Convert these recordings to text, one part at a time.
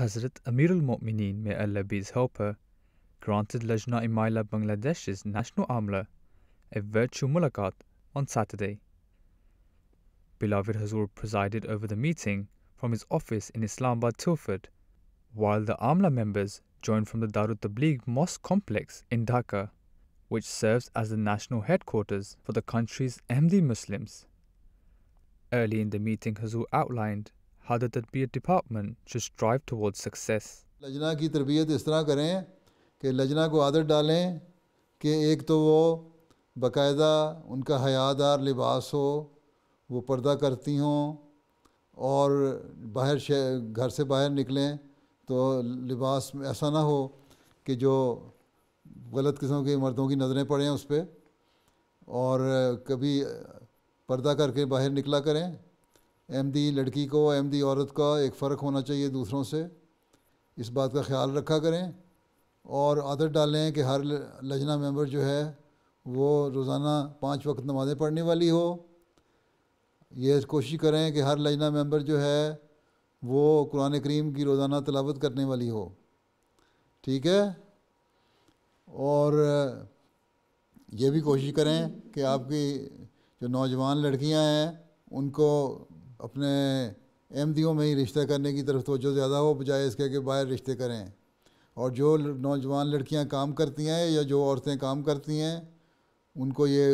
Hazrat Amirul Mu'mineen, may Allah be his helper, granted Lajna Imaila Bangladesh's national amla a virtual mulaqat on Saturday. Beloved Hazur presided over the meeting from his office in Islamabad, Tilford, while the Amla members joined from the Darut Tabligh Mosque complex in Dhaka, which serves as the national headquarters for the country's MD Muslims. Early in the meeting, Hazur outlined how the Tarbiyat Department should strive towards success. लजना की तरबियत इस तरह करें कि लजना को आदत डालें कि एक तो वो बाकायदा उनका हयादार लिबास हो वो पर्दा करती हों और बाहर घर से बाहर निकलें तो लिबास में ऐसा ना हो कि जो गलत किस्म के मर्दों की नज़रें पड़ें उस पर और कभी पर्दा करके बाहर निकला करें अहमदी लड़की को अहमदी औरत का एक फ़र्क होना चाहिए दूसरों से इस बात का ख्याल रखा करें और आदत डालें कि हर लजना मेंबर जो है वो रोज़ाना पांच वक्त नमाज़ें पढ़ने वाली हो यह कोशिश करें कि हर लजना मेंबर जो है वो कुरान करीम की रोज़ाना तलावत करने वाली हो ठीक है और ये भी कोशिश करें कि आपकी जो नौजवान लड़कियां हैं उनको अपने एमदियों में ही रिश्ता करने की तरफ तोजो ज़्यादा हो बजाय इसके कि बाहर रिश्ते करें और जो नौजवान लड़कियां काम करती हैं या जो औरतें काम करती हैं उनको ये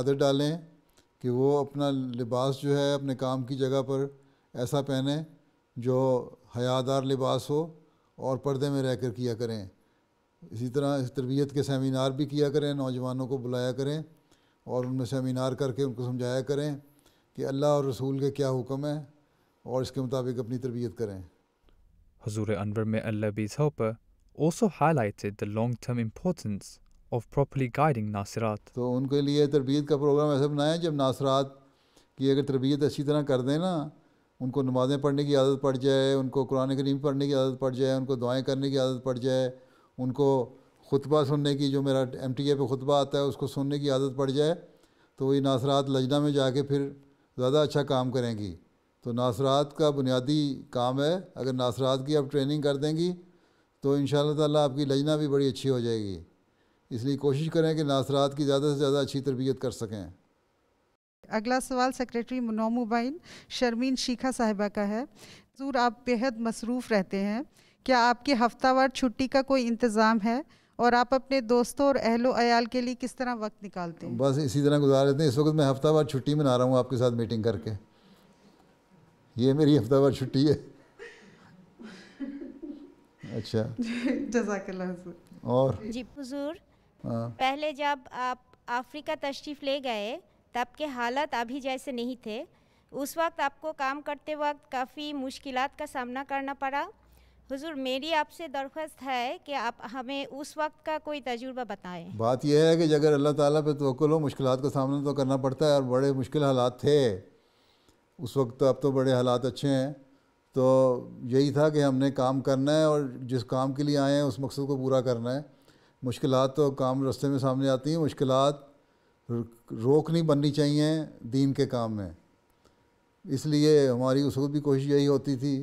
आदत डालें कि वो अपना लिबास जो है अपने काम की जगह पर ऐसा पहने जो हयादार लिबास हो और पर्दे में रह कर किया करें इसी तरह इस तरबियत के सेमिनार भी किया करें नौजवानों को बुलाया करें और उनमें सेमिनार करके उनको समझाया करें कि अल्लाह और रसूल के क्या हुक्म है और इसके मुताबिक अपनी तरबियत करें हजूर अनवर में Allah be his helper also highlighted the तो उनके लिए तरबियत का प्रोग्राम ऐसा बनाया जब नासरात की अगर तरबियत अच्छी तरह कर दें ना उनको नमाज़ें पढ़ने की आदत पड़ जाए उनको कुरान करीम पढ़ने की आदत पड़ जाए उनको दुआएं करने की आदत पड़ जाए उनको खुतबा सुनने की जो मेरा एम टी ए पर खुतबा आता है उसको सुनने की आदत पड़ जाए तो ये नासरात लजना में जाके फिर ज़्यादा अच्छा काम करेंगी तो नासरात का बुनियादी काम है अगर नासरात की आप ट्रेनिंग कर देंगी तो इन ताला आपकी लजना भी बड़ी अच्छी हो जाएगी इसलिए कोशिश करें कि नासरात की ज़्यादा से ज़्यादा अच्छी तरबियत कर सकें अगला सवाल सेक्रेटरी मनोमुबाइन शर्मीन शीखा साहिबा का है जूर आप बेहद मसरूफ़ रहते हैं क्या आपके हफ्तावार छुट्टी का कोई इंतज़ाम है और आप अपने दोस्तों और अहलो अयाल के लिए किस तरह वक्त निकालते हैं बस इसी तरह गुजार देते हैं इस वक्त मैं हफ्ता भर छुट्टी में आ रहा हूँ आपके साथ मीटिंग करके ये मेरी हफ्ता भर छुट्टी है अच्छा जजाकल्ला और जी हजूर हाँ। पहले जब आप अफ्रीका तशरीफ़ ले गए तब के हालत अभी जैसे नहीं थे उस वक्त आपको काम करते वक्त काफ़ी मुश्किल का सामना करना पड़ा हुजूर मेरी आपसे दरख्वास्त है कि आप हमें उस वक्त का कोई तजुर्बा बताएं बात यह है कि अगर अल्लाह ताला पे तवक्ल हो मुश्किल का सामना तो करना पड़ता है और बड़े मुश्किल हालात थे उस वक्त तो अब तो बड़े हालात अच्छे हैं तो यही था कि हमने काम करना है और जिस काम के लिए आए हैं उस मकसद को पूरा करना है मुश्किल तो काम रस्ते में सामने आती हैं मुश्किल रोक नहीं बननी चाहिए दीन के काम में इसलिए हमारी उस वक्त भी कोशिश यही होती थी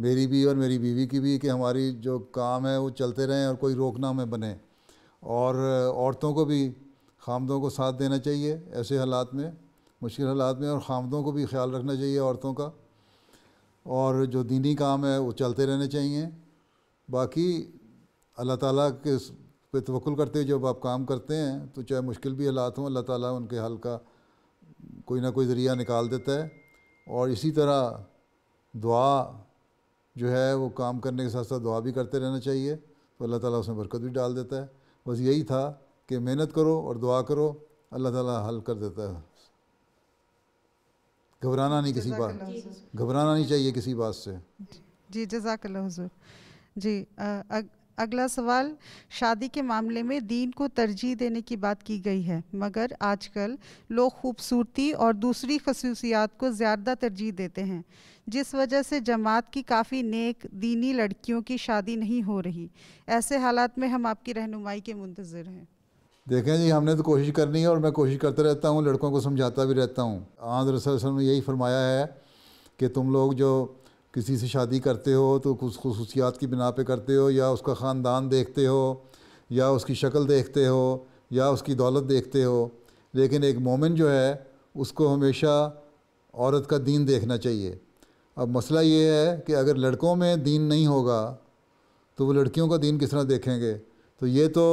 मेरी भी और मेरी बीवी की भी कि हमारी जो काम है वो चलते रहें और कोई रोकना हमें बने और औरतों को भी खामदों को साथ देना चाहिए ऐसे हालात में मुश्किल हालात में और खामदों को भी ख्याल रखना चाहिए औरतों का और जो दीनी काम है वो चलते रहने चाहिए बाकी अल्लाह ताला के पे तवक्ल करते हुए जब आप काम करते हैं तो चाहे मुश्किल भी हालात हों अल्लाह ताला उनके हल का कोई ना कोई ज़रिया निकाल देता है और इसी तरह दुआ जो है वो काम करने के साथ साथ दुआ भी करते रहना चाहिए तो अल्लाह ताला उसमें बरकत भी डाल देता है बस यही था कि मेहनत करो और दुआ करो अल्लाह ताला हल कर देता है घबराना नहीं किसी बात घबराना नहीं चाहिए किसी बात से जी जजाक हजूर जी आ, अग, अगला सवाल शादी के मामले में दीन को तरजीह देने की बात की गई है मगर आजकल लोग खूबसूरती और दूसरी खसूसियात को ज़्यादा तरजीह देते हैं जिस वजह से जमात की काफ़ी नेक दीनी लड़कियों की शादी नहीं हो रही ऐसे हालात में हम आपकी रहनुमाई के मुंतज़र हैं देखें जी हमने तो कोशिश करनी है और मैं कोशिश करता रहता हूँ लड़कों को समझाता भी रहता हूँ आंध्र ने यही फरमाया है कि तुम लोग जो किसी से शादी करते हो तो कुछ खसूसियात की बिना पे करते हो या उसका ख़ानदान देखते हो या उसकी शक्ल देखते हो या उसकी दौलत देखते हो लेकिन एक मोमिन जो है उसको हमेशा औरत का दीन देखना चाहिए अब मसला ये है कि अगर लड़कों में दीन नहीं होगा तो वो लड़कियों का दीन किस तरह देखेंगे तो ये तो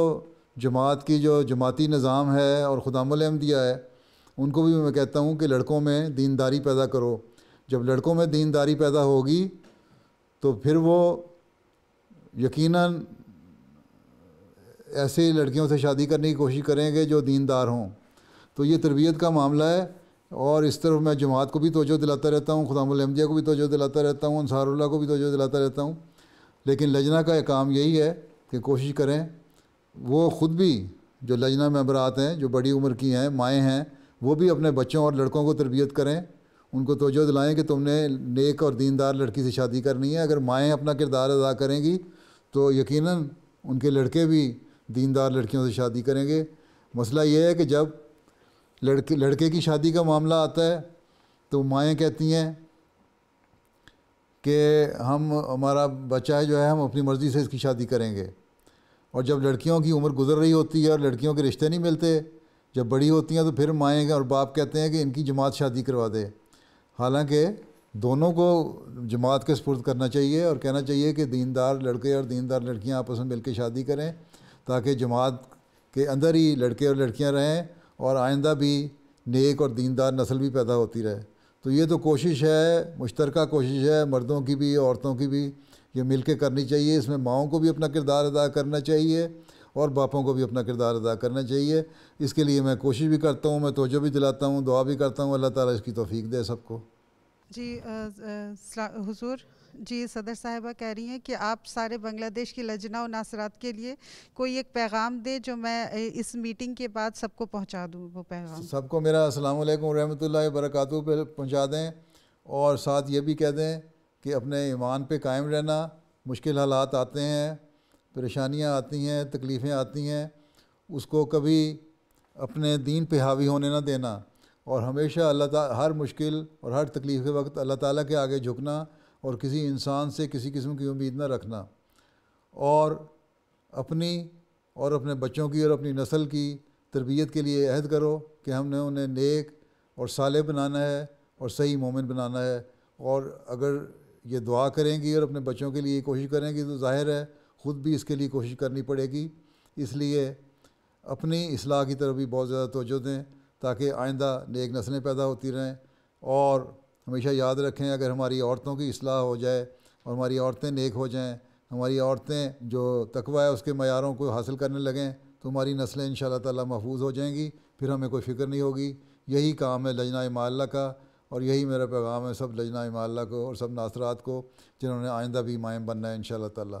जमात की जो जमाती निज़ाम है और ख़ुदामदिया है उनको भी मैं कहता हूँ कि लड़कों में दीनदारी पैदा करो जब लड़कों में दीनदारी पैदा होगी तो फिर वो यकीनन ऐसे लड़कियों से शादी करने की कोशिश करेंगे जो दीनदार हों तो ये तरबियत का मामला है और इस तरफ मैं जमात को भी तोजो दिलाता रहता हूँ खुदामदिया को भी तोजो दिलाता रहता हूँ अनसारुल्ला को भी तोजो दिलाता रहता हूँ लेकिन लजना का एक काम यही है कि कोशिश करें वो ख़ुद भी जो लजना मेम्बरात हैं जो बड़ी उम्र की हैं माएँ हैं वो भी अपने बच्चों और लड़कों को तरबियत करें उनको तोजो दिलाएँ कि तुमने नेक और दीनदार लड़की से शादी करनी है अगर माएँ अपना किरदार अदा करेंगी तो यकीन उनके लड़के भी दीनदार लड़कियों से शादी करेंगे मसला ये है कि जब लड़के लड़के की शादी का मामला आता है तो माएँ कहती हैं कि हम हमारा बच्चा है जो है हम अपनी मर्ज़ी से इसकी शादी करेंगे और जब लड़कियों की उम्र गुजर रही होती है और लड़कियों के रिश्ते नहीं मिलते जब बड़ी होती हैं तो फिर माएँ और बाप कहते हैं कि इनकी जमात शादी करवा दे हालांकि दोनों को जमात के सपुर्द करना चाहिए और कहना चाहिए कि दीनदार लड़के और दीनदार लड़कियां आपस में मिलकर शादी करें ताकि जमात के अंदर ही लड़के और लड़कियां रहें और आइंदा भी नेक और दीनदार नस्ल भी पैदा होती रहे तो ये तो कोशिश है मुश्तरका कोशिश है मर्दों की भी औरतों की भी ये मिल के करनी चाहिए इसमें माओ को भी अपना किरदार अदा करना चाहिए और बापों को भी अपना किरदार अदा करना चाहिए इसके लिए मैं कोशिश भी करता हूँ मैं तोजो भी दिलाता हूँ दुआ भी करता हूँ अल्लाह ताला इसकी तोफीक दे सबको जी हुजूर जी सदर साहिबा कह रही हैं कि आप सारे बांग्लादेश की लजना और नासरात के लिए कोई एक पैगाम दे जो मैं इस मीटिंग के बाद सबको पहुँचा दूँ वो पैगाम सबको मेरा अस्सलाम वालेकुम रहमतुल्लाहि वरकतु पे पहुँचा दें और साथ ये भी कह दें कि अपने ईमान पर कायम रहना मुश्किल हालात आते हैं परेशानियाँ आती हैं तकलीफ़ें आती हैं उसको कभी अपने दीन पे हावी होने ना देना और हमेशा अल्लाह ता हर मुश्किल और हर तकलीफ़ के वक्त अल्लाह ताला के आगे झुकना और किसी इंसान से किसी किस्म की उम्मीद ना रखना और अपनी और अपने बच्चों की और अपनी नस्ल की तरबियत के लिए अहद करो कि हमने उन्हें नेक और साले बनाना है और सही मोमिन बनाना है और अगर ये दुआ करेंगी और अपने बच्चों के लिए कोशिश करेंगी तो जाहिर है खुद भी इसके लिए कोशिश करनी पड़ेगी इसलिए अपनी असलाह की तरफ भी बहुत ज़्यादा तोजह दें ताकि आइंदा नेक नस्लें पैदा होती रहें और हमेशा याद रखें अगर हमारी औरतों की असलाह हो जाए और हमारी औरतें नेक हो जाएं हमारी औरतें जो तकवा है उसके मैारों को हासिल करने लगें तो हमारी नस्लें इन ताला महफूज हो जाएंगी फिर हमें कोई फ़िक्र नहीं होगी यही काम है लजना माल्ला का और यही मेरा पैगाम है सब लजना माल्ला को और सब नासरात को जिन्होंने आइंदा भी मायम बनना है इन शाह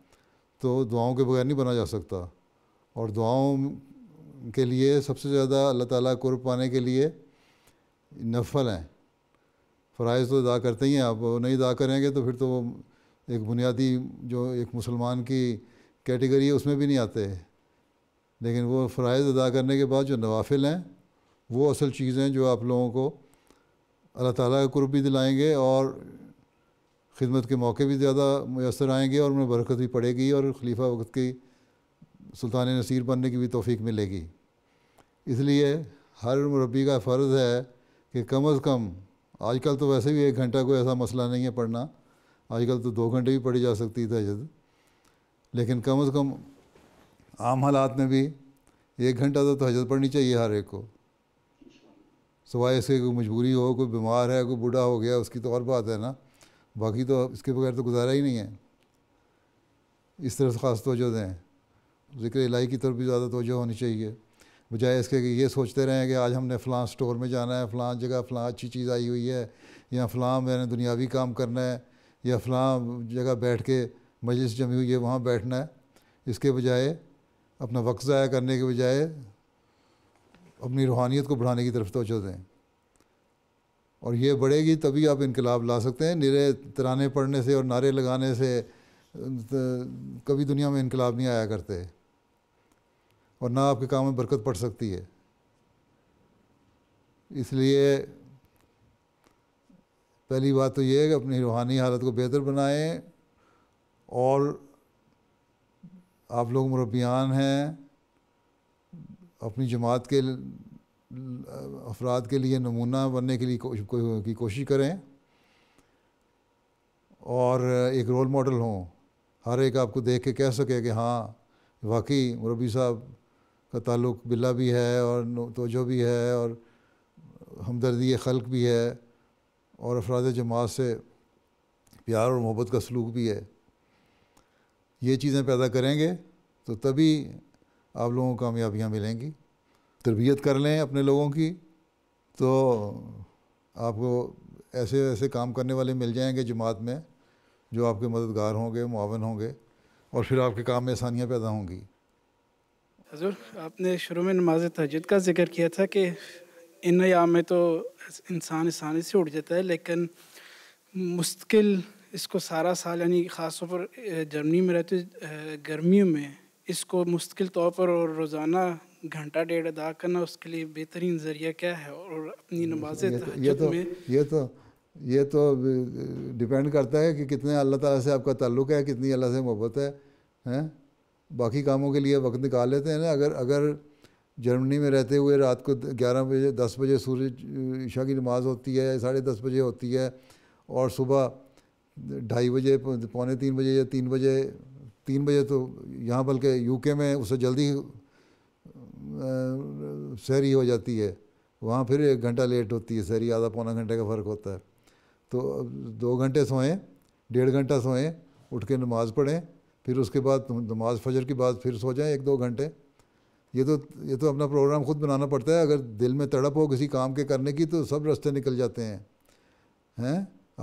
तो दुआओं के बगैर नहीं बना जा सकता और दुआओं के लिए सबसे ज़्यादा अल्लाह ताला कुर्ब पाने के लिए नफल हैं फ़राइज तो अदा करते ही हैं आप नहीं अदा करेंगे तो फिर तो वो एक बुनियादी जो एक मुसलमान की कैटेगरी है उसमें भी नहीं आते लेकिन वो फ़राइज अदा करने के बाद जो नवाफिल हैं वो असल चीज़ें जो आप लोगों को अल्लाह ताला का कुर्ब भी दिलाएँगे और खिदमत के मौके भी ज़्यादा मैसर आएँगे और उन्हें बरकत भी पड़ेगी और खलीफा वक्त की सुल्तान नसीर बनने की भी तोफ़ी मिलेगी इसलिए हर मुरबी का फ़र्ज़ है कि कम अज़ कम आजकल तो वैसे भी एक घंटा कोई ऐसा मसला नहीं है पढ़ना आजकल तो दो घंटे भी पढ़ी जा सकती जद लेकिन कम अज़ कम आम हालात में भी एक घंटा तो तहजद पढ़नी चाहिए हर एक को सवाए इसके कोई मजबूरी हो कोई बीमार है कोई बूढ़ा हो गया उसकी तो और बात है ना बाकी तो इसके बगैर तो गुजारा ही नहीं है इस तरह से ख़ास तोजो दें ज़िक्र इलाही की तरफ भी ज़्यादा तोजो होनी चाहिए बजाय इसके कि ये सोचते रहें कि आज हमने फ़लाँ स्टोर में जाना है फ़लाँ जगह फ़लाँ अच्छी चीज़ आई हुई है या फ़लाँ मैंने दुनियावी काम करना है या फ़लाँ जगह बैठ के मजलिस जमी हुई है वहाँ बैठना है इसके बजाय अपना वक्त ज़ाया करने के बजाय अपनी रूहानियत को बढ़ाने की तरफ तोजो दें और ये बढ़ेगी तभी आप इनकलाब ला सकते हैं निरे तराने पढ़ने से और नारे लगाने से कभी दुनिया में इनकलाब नहीं आया करते और ना आपके काम में बरकत पड़ सकती है इसलिए पहली बात तो ये है कि अपनी रूहानी हालत को बेहतर बनाएं और आप लोग मुरबियान हैं अपनी जमात के अफराद के लिए नमूना बनने के लिए कोश, को, की कोशिश करें और एक रोल मॉडल हों हर एक आपको देख के कह सके कि हाँ वाकई मुरबी साहब का ताल्लुक बिल्ला भी है और तोजो भी है और हमदर्दी खल्क भी है और अफराद जमात से प्यार और मोहब्बत का सलूक भी है ये चीज़ें पैदा करेंगे तो तभी आप लोगों को कामयाबियाँ मिलेंगी तरबियत कर लें अपने लोगों की तो आपको ऐसे ऐसे काम करने वाले मिल जाएंगे जमात में जो आपके मददगार होंगे मुआवन होंगे और फिर आपके काम में आसानियाँ पैदा होंगी हजूर आपने शुरू में नमाज तजद का जिक्र किया था कि इन याम में तो इंसान आसानी से उठ जाता है लेकिन मुश्किल इसको सारा साल यानी ख़ास तौर पर जर्मनी में रहते गर्मियों में इसको मुश्किल तौर पर और रोज़ाना घंटा डेढ़ अदा करना उसके लिए बेहतरीन जरिया क्या है और अपनी तो- नमाज तो- तो- ये, तो, ये तो ये तो ये तो डिपेंड करता है कि कितने अल्लाह ताला से आपका ताल्लुक है कितनी अल्लाह से मोहब्बत है हैं बाकी कामों के लिए वक्त निकाल लेते हैं ना अगर अगर जर्मनी में रहते हुए रात को ग्यारह बजे दस बजे सूर्य ईशा की नमाज़ होती है साढ़े दस बजे होती है और सुबह ढाई बजे पौने तीन बजे या तीन बजे तीन बजे तो यहाँ बल्कि यूके में उससे जल्दी शहरी हो जाती है वहाँ फिर एक घंटा लेट होती है शहरी आधा पौना घंटे का फ़र्क होता है तो दो घंटे सोएं डेढ़ घंटा सोएं उठ के नमाज़ पढ़ें फिर उसके बाद नमाज फजर के बाद फिर सो जाएं एक दो घंटे ये तो ये तो अपना प्रोग्राम खुद बनाना पड़ता है अगर दिल में तड़प हो किसी काम के करने की तो सब रास्ते निकल जाते हैं हैं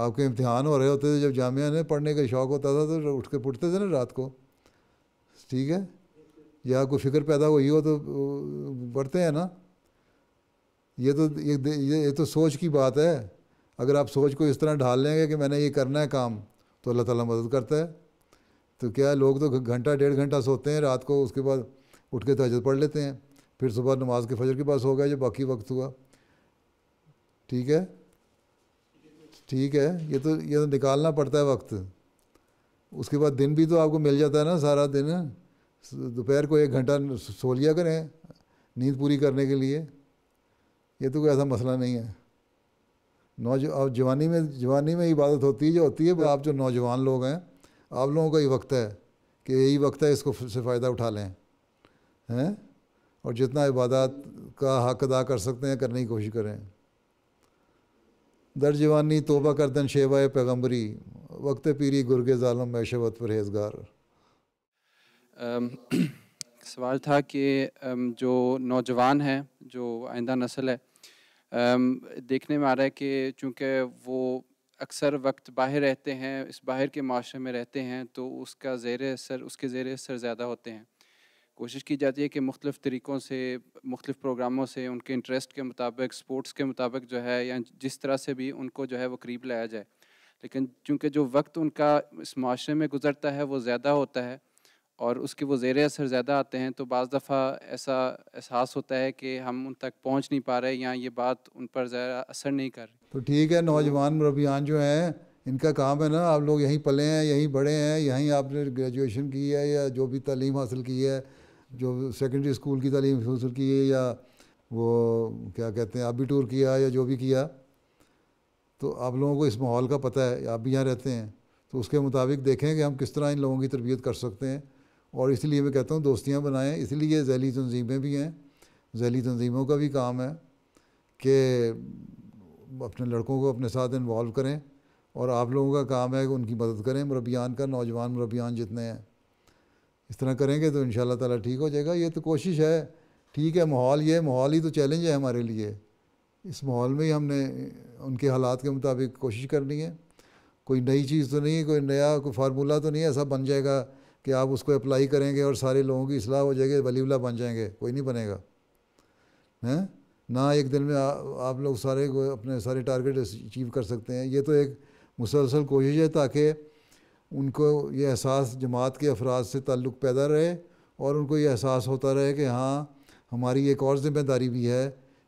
आपके इम्तहान हो रहे होते थे जब जामिया ने पढ़ने का शौक़ होता था तो उठ के पुटते थे ना रात को ठीक है या कोई फिक्र पैदा हुई हो तो बढ़ते हैं ना ये तो ये ये तो सोच की बात है अगर आप सोच को इस तरह ढाल लेंगे कि मैंने ये करना है काम तो अल्लाह ताला मदद करता है तो क्या लोग तो घंटा डेढ़ घंटा सोते हैं रात को उसके बाद उठ के तहजद पढ़ लेते हैं फिर सुबह नमाज के फजर के पास हो गया जो बाकी वक्त हुआ ठीक है ठीक है ये तो ये तो निकालना पड़ता है वक्त उसके बाद दिन भी तो आपको मिल जाता है ना सारा दिन दोपहर को एक घंटा सो लिया करें नींद पूरी करने के लिए ये तो कोई ऐसा मसला नहीं है नौजवान अब जवानी में जवानी में इबादत होती है जो होती है आप जो नौजवान लोग हैं आप लोगों का ही वक्त है कि यही वक्त है इसको से फ़ायदा उठा लें हैं और जितना इबादत का हक अदा कर सकते हैं करने की कोशिश करें दर जवानी तोबा करदन शेबा पैगम्बरी वक्त पीरी गुरगे ालम मैशवत परहेजगार सवाल था कि जो नौजवान है जो आइंदा नस्ल है देखने में आ रहा है कि चूँकि वो अक्सर वक्त बाहर रहते हैं इस बाहर के माशरे में रहते हैं तो उसका ज़ेर असर उसके ज़ेर असर ज़्यादा होते हैं कोशिश की जाती है कि मुख्तफ़ तरीक़ों से मुख्तु प्रोग्रामों से उनके इंटरेस्ट के मुताबिक स्पोर्ट्स के मुताबिक जो है या जिस तरह से भी उनको जो है वो करीब लाया जाए लेकिन चूँकि जो वक्त उनका इस माशरे में गुजरता है वो ज़्यादा होता है और उसके वो ज़ेर असर ज़्यादा आते हैं तो बज़ दफ़ा ऐसा एहसास होता है कि हम उन तक पहुँच नहीं पा रहे या ये बात उन पर ज़रा असर नहीं कर रही तो ठीक है नौजवान मुरबियान जो हैं इनका काम है ना आप लोग यहीं पले हैं यहीं बड़े हैं यहीं आपने ग्रेजुएशन की है या जो भी तलीम हासिल की है जो सेकेंडरी स्कूल की तलीम हासिल की है या वो क्या कहते हैं आप भी टूर किया या जो भी किया तो आप लोगों को इस माहौल का पता है आप भी यहाँ रहते हैं तो उसके मुताबिक देखें कि हम किस तरह इन लोगों की तरबियत कर सकते हैं और इसलिए मैं कहता हूँ दोस्तियाँ बनाएँ इसलिए जैली तनजीमें भी हैं जैली तनजीमों का भी काम है कि अपने लड़कों को अपने साथ इन्वॉल्व करें और आप लोगों का काम है कि उनकी मदद करें मुरबियान का नौजवान मुरबियान जितने हैं इस तरह करेंगे तो इन ताला ठीक हो जाएगा ये तो कोशिश है ठीक है माहौल ये माहौल ही तो चैलेंज है हमारे लिए इस माहौल में ही हमने उनके हालात के मुताबिक कोशिश करनी है कोई नई चीज़ तो नहीं है कोई नया कोई फार्मूला तो नहीं है ऐसा बन जाएगा कि आप उसको अप्लाई करेंगे और सारे लोगों की असलाह हो जाएगी वली बन जाएंगे कोई नहीं बनेगा हैं ना एक दिन में आ, आप लोग सारे को अपने सारे टारगेट अचीव कर सकते हैं ये तो एक मुसलसल कोशिश है ताकि उनको ये एहसास जमात के अफराद से ताल्लुक़ पैदा रहे और उनको ये एहसास होता रहे कि हाँ हमारी एक और ज़िम्मेदारी भी है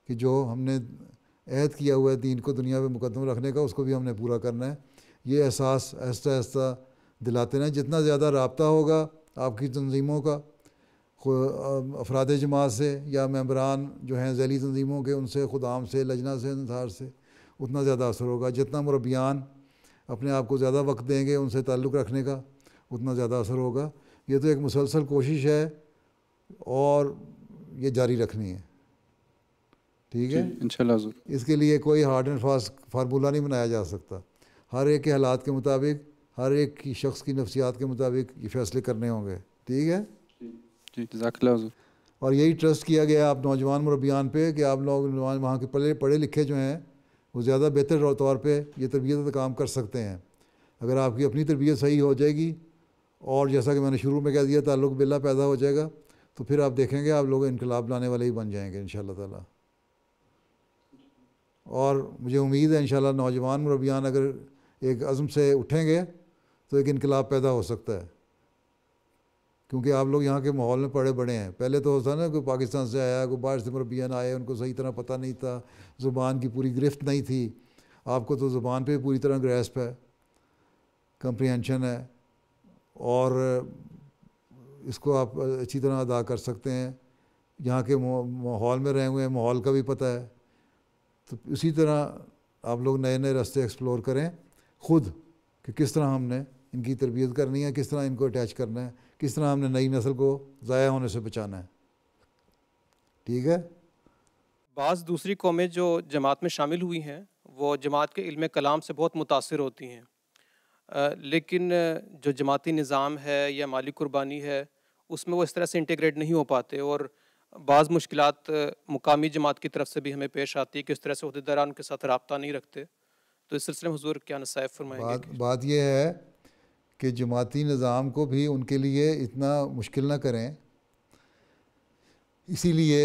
कि जो हमने अहद किया हुआ है दीन को दुनिया में मुकदम रखने का उसको भी हमने पूरा करना है ये एहसास आहिस्ता आहिस्ता दिलाते रहें जितना ज़्यादा रबता होगा आपकी तनजीमों का अफराद जमात से या मम्बरान जो हैं जैली तनजीमों के उनसे खुदाम से लजना से इंसार से उतना ज़्यादा असर होगा जितना मुरबियान अपने आप को ज़्यादा वक्त देंगे उनसे ताल्लुक़ रखने का उतना ज़्यादा असर होगा ये तो एक मुसलसल कोशिश है और ये जारी रखनी है ठीक है इनशाला इसके लिए कोई हार्ड एंड फास्ट फार्मूला नहीं बनाया जा सकता हर एक के हालात के मुताबिक हर एक की शख्स की नफसियात के मुताबिक ये फैसले करने होंगे ठीक है और यही ट्रस्ट किया गया आप नौजवान मरबियान पे कि आप लोग वहाँ के पढ़े पढ़े लिखे जो हैं वो ज़्यादा बेहतर तौर पर ये तरबियत का काम कर सकते हैं अगर आपकी अपनी तरबियत सही हो जाएगी और जैसा कि मैंने शुरू में कह दिया ताल्लुक बिल्ला पैदा हो जाएगा तो फिर आप देखेंगे आप लोग इनकलाब लाने वाले ही बन जाएंगे इन ताला और मुझे उम्मीद है इन नौजवान मरबियान अगर एक अज़म से उठेंगे तो एक इनकलाब पैदा हो सकता है क्योंकि आप लोग यहाँ के माहौल में पड़े बड़े हैं पहले तो होता ना कोई पाकिस्तान से आया कोई बाहर से मुरबियान आए उनको सही तरह पता नहीं था ज़ुबान की पूरी गिरफ्त नहीं थी आपको तो ज़ुबान पर पूरी तरह ग्रेस्प है कंप्रिहेंशन है और इसको आप अच्छी तरह अदा कर सकते हैं यहाँ के माहौल में रहे हुए हैं माहौल का भी पता है तो इसी तरह आप लोग नए नए रास्ते एक्सप्लोर करें ख़ुद कि किस तरह हमने इनकी तरबियत करनी है किस तरह इनको अटैच करना है किस तरह हमने नई नस्ल को ज़ाया होने से बचाना है ठीक है बाज़ दूसरी कौमें जो जमात में शामिल हुई हैं वो जमात के इल्म कलाम से बहुत मुतासर होती हैं लेकिन जो जमाती निज़ाम है या माली कुर्बानी है उसमें वो इस तरह से इंटीग्रेट नहीं हो पाते और बाज़ मुश्किल मुकामी जमात की तरफ से भी हमें पेश आती है कि इस तरह से उनके साथ रबता नहीं रखते तो इस सिलसिले में हजूर क्या नसाइफ फरमाएंगे बात, बात यह है कि जमाती निज़ाम को भी उनके लिए इतना मुश्किल ना करें इसीलिए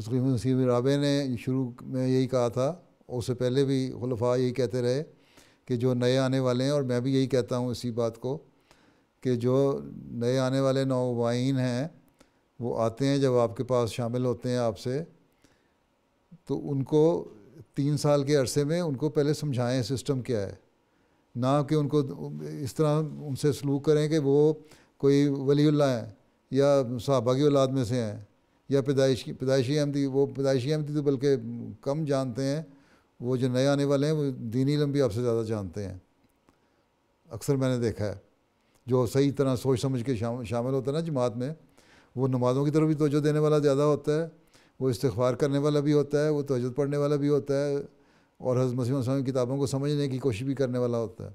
नसीम राबे ने शुरू में यही कहा था उससे पहले भी खलफा यही कहते रहे कि जो नए आने वाले हैं और मैं भी यही कहता हूँ इसी बात को कि जो नए आने वाले नौवाइन हैं वो आते हैं जब आपके पास शामिल होते हैं आपसे तो उनको तीन साल के अरसे में उनको पहले समझाएं सिस्टम क्या है ना कि उनको इस तरह उनसे सलूक करें कि वो कोई वलील्ला है या साहबा की औलाद में से हैं या पैदाइश पैदाइशी अहमदी वो पैदाइशी अहमदी तो बल्कि कम जानते हैं वो जो नए आने वाले हैं वो दीनी लम्बी आपसे ज़्यादा जानते हैं अक्सर मैंने देखा है जो सही तरह सोच समझ के शाम, शामिल होता है ना जमात में वो नमाज़ों की तरफ भी तोजो देने वाला ज़्यादा होता है वो इस्तफार करने वाला भी होता है वो तोजद पढ़ने वाला भी होता है और हज़ मसीम की किताबों को समझने की कोशिश भी करने वाला होता है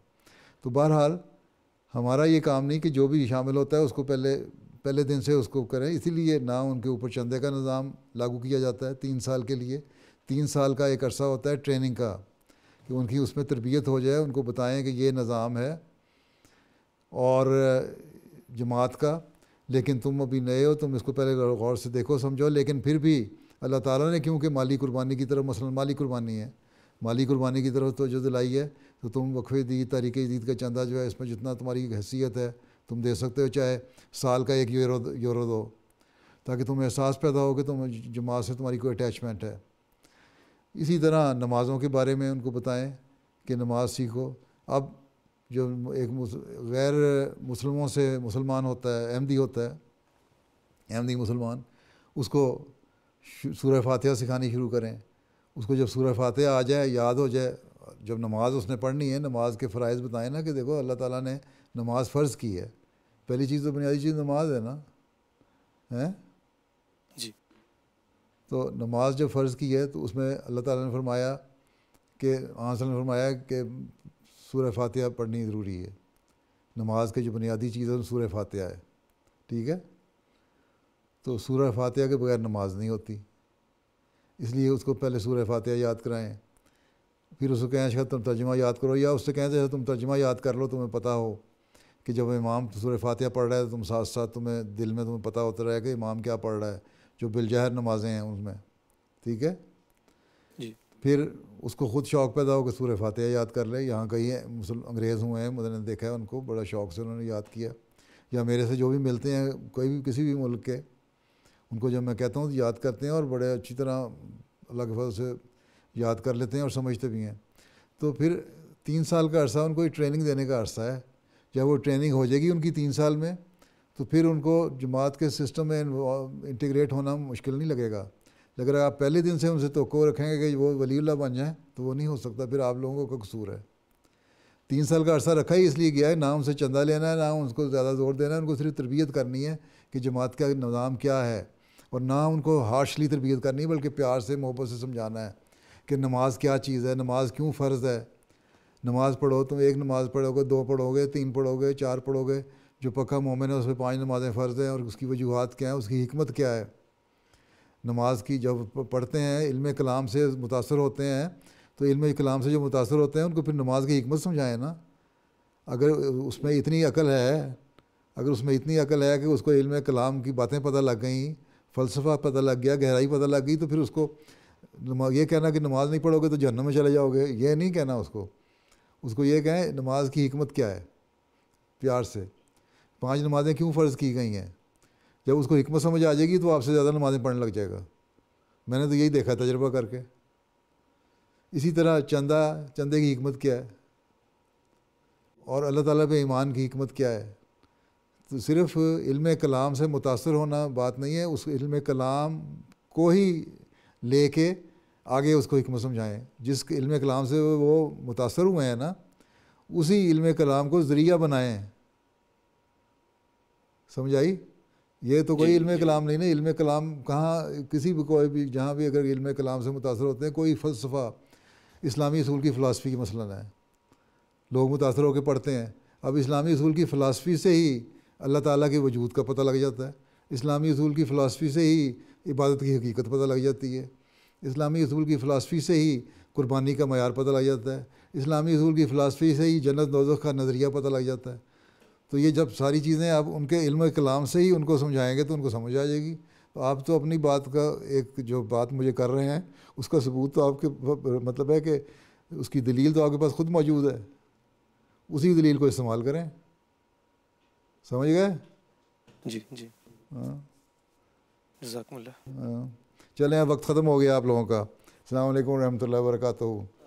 तो बहरहाल हमारा ये काम नहीं कि जो भी शामिल होता है उसको पहले पहले दिन से उसको करें इसीलिए ना उनके ऊपर चंदे का निज़ाम लागू किया जाता है तीन साल के लिए तीन साल का एक अरसा होता है ट्रेनिंग का कि उनकी उसमें तरबियत हो जाए उनको बताएं कि ये निज़ाम है और जमात का लेकिन तुम अभी नए हो तुम इसको पहले गौर से देखो समझो लेकिन फिर भी अल्लाह ताला ने क्योंकि माली कुर्बानी की तरफ मसलन माली कुर्बानी है माली कुर्बानी की तरफ तो दिलाई है तो तुम वक्फे दी तारीख दीद का चंदा जो है इसमें जितना तुम्हारी हैसियत है तुम दे सकते हो चाहे साल का एक यूरो यूरो दो ताकि तुम्हें एहसास पैदा हो कि तुम जमात से तुम्हारी कोई अटैचमेंट है इसी तरह नमाज़ों के बारे में उनको बताएं कि नमाज़ सीखो अब जो एक मुस, गैर मुसलमों से मुसलमान होता है अहमदी होता है अहमदी मुसलमान उसको सूर्य फातिहा सिखानी शुरू करें उसको जब सूर फातह आ जाए याद हो जाए जब नमाज़ उसने पढ़नी है नमाज के फ़रज़ बताएं ना कि देखो अल्लाह ताला ने नमाज फ़र्ज़ की है पहली चीज़ तो बुनियादी चीज़ नमाज है ना हैं जी तो नमाज जब फ़र्ज़ की है तो उसमें अल्लाह ताला ने फरमाया कि आंसल हाँ, ने फरमाया कि सूर फातह पढ़नी ज़रूरी है नमाज के जो बुनियादी चीज़ है सूर फातह है ठीक है तो सूर फातह के बगैर नमाज नहीं होती इसलिए उसको पहले सूर्य फातह याद कराएँ फिर उसको कहें शायद अच्छा, तुम तर्जमा याद करो या उससे कहें जैसे अच्छा, तुम तर्जमा याद कर लो तुम्हें पता हो कि जब इमाम सूर्य फातह पढ़ रहा है तो तुम साथ साथ तुम्हें दिल में तुम्हें पता होता रहेगा कि इमाम क्या पढ़ रहा है जो बिलजहर नमाजें हैं उसमें ठीक है जी फिर उसको ख़ुद शौक़ पैदा हो कि सूर्य फातह याद कर ले यहाँ कहीं मुसल अंग्रेज़ हुए हैं मैंने देखा है उनको बड़ा शौक़ से उन्होंने याद किया या मेरे से जो भी मिलते हैं कोई भी किसी भी मुल्क के उनको जब मैं कहता हूँ तो याद करते हैं और बड़े अच्छी तरह अलग के से याद कर लेते हैं और समझते भी हैं तो फिर तीन साल का अरसा उनको ट्रेनिंग देने का अरसा है जब वो ट्रेनिंग हो जाएगी उनकी तीन साल में तो फिर उनको जमात के सिस्टम में इंटीग्रेट होना मुश्किल नहीं लगेगा अगर आप पहले दिन से उनसे तो रखेंगे कि वो वलील्ला बन जाएँ तो वो नहीं हो सकता फिर आप लोगों का कसूर है तीन साल का अरसा रखा ही इसलिए गया है ना उनसे चंदा लेना है ना उनको ज़्यादा जोर देना है उनको सिर्फ तरबियत करनी है कि जमात का निज़ाम क्या है और ना उनको हार्शली तरबियत करनी बल्कि प्यार से मोहब्बत से समझाना है कि नमाज क्या चीज़ है नमाज क्यों फ़र्ज़ है नमाज पढ़ो तुम तो एक नमाज पढ़ोगे दो पढ़ोगे तीन पढ़ोगे चार पढ़ोगे जो पक्का मोमिन है उस पर पाँच नमाज़ें फ़र्ज़ हैं और उसकी वजूहत क्या है उसकी हमत क्या है नमाज की जब पढ़ते हैं इल्म कलाम से मुतासर होते हैं तो इल्म कलाम से जो मुतासर होते हैं उनको फिर नमाज की हमत समझाएं ना अगर उसमें इतनी अकल है अगर उसमें इतनी अकल है कि उसको इल्म कलाम की बातें पता लग गई फ़लसफ़ा पता लग गया गहराई पता लग गई तो फिर उसको ये कहना कि नमाज़ नहीं पढ़ोगे तो जहन्नम में चले जाओगे ये नहीं कहना उसको उसको ये कहें नमाज की हमत क्या है प्यार से पांच नमाज़ें क्यों फ़र्ज़ की गई हैं जब उसको हमत समझ आ जाएगी तो आपसे ज़्यादा नमाज़ें पढ़ने लग जाएगा मैंने तो यही देखा तजर्बा करके इसी तरह चंदा चंदे की हमत क्या है और अल्लाह ताला पे ईमान की हमत क्या है तो सिर्फ इल्म कलाम से मुतासर होना बात नहीं है उस इल्म कलाम को ही ले के आगे उसको हमत समझाएँ जिस इल्म कलाम से वो मुतासर हुए हैं ना उसी इल्म कलाम को ज़रिया बनाएँ समझ आई ये तो कोई इल्म कलाम नहीं ना इल्म कलाम कहाँ किसी भी कोई भी जहाँ भी अगर इल्म कलाम से मुतासर होते हैं कोई फ़लसफ़ा इस्लामी असूल की फ़िलासफ़ी की मसला है लोग मुतासर होकर पढ़ते हैं अब इस्लामी असूल की फ़िलासफ़ी से ही अल्लाह ताला के वजूद का पता लग जाता है इस्लामी असूल की फ़िलासफ़ी से ही इबादत की हकीकत पता लग जाती है इस्लामी असूल की फ़िलासफ़ी से ही कुर्बानी का मैार पता लग जाता है इस्लामी असूल की फ़िलासफ़ी से ही जन्नत नौजख का नज़रिया पता लग जाता है तो ये जब सारी चीज़ें आप उनके इल्म कलाम से ही उनको समझाएँगे तो उनको समझ आ जाएगी तो आप तो अपनी बात का एक जो बात मुझे कर रहे हैं उसका सबूत तो आपके मतलब है कि उसकी दलील तो आपके पास ख़ुद मौजूद है उसी दलील को इस्तेमाल करें समझ गए जी जी हाँ, हाँ। चलें वक्त ख़त्म हो गया आप लोगों का अल्लाम वरहमल वर्का